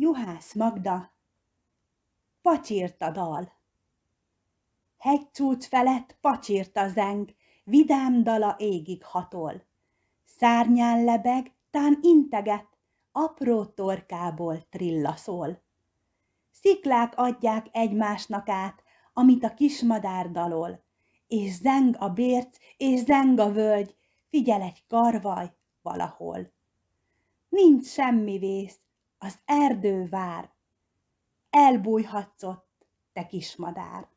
Juhász Magda, pacsírta a dal. Hegycsúcs felett pacsírta a zeng, vidám dala égig hatol. Szárnyán lebeg, tán integet, apró torkából trillaszol. Sziklák adják egymásnak át, amit a kismadár dalol, és zeng a bérc, és zeng a völgy, figyel egy karvaj valahol. Nincs semmi vész, az erdő vár. Elbújhatsz ott, te kismadár.